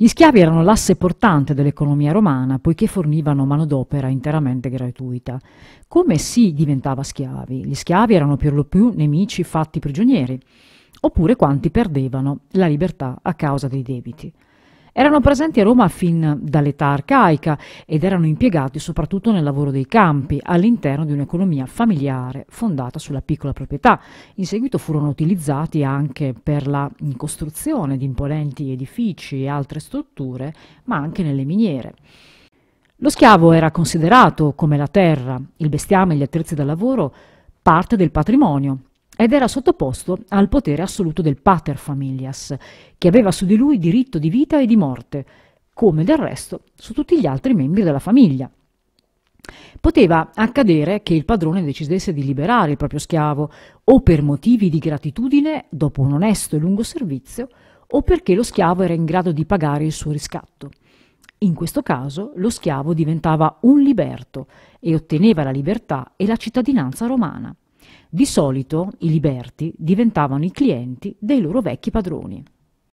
Gli schiavi erano l'asse portante dell'economia romana poiché fornivano manodopera interamente gratuita. Come si diventava schiavi? Gli schiavi erano per lo più nemici fatti prigionieri, oppure quanti perdevano la libertà a causa dei debiti erano presenti a Roma fin dall'età arcaica ed erano impiegati soprattutto nel lavoro dei campi, all'interno di un'economia familiare fondata sulla piccola proprietà. In seguito furono utilizzati anche per la costruzione di imponenti edifici e altre strutture, ma anche nelle miniere. Lo schiavo era considerato, come la terra, il bestiame e gli attrezzi da lavoro, parte del patrimonio ed era sottoposto al potere assoluto del pater familias, che aveva su di lui diritto di vita e di morte, come del resto su tutti gli altri membri della famiglia. Poteva accadere che il padrone decidesse di liberare il proprio schiavo o per motivi di gratitudine dopo un onesto e lungo servizio o perché lo schiavo era in grado di pagare il suo riscatto. In questo caso lo schiavo diventava un liberto e otteneva la libertà e la cittadinanza romana. Di solito i liberti diventavano i clienti dei loro vecchi padroni.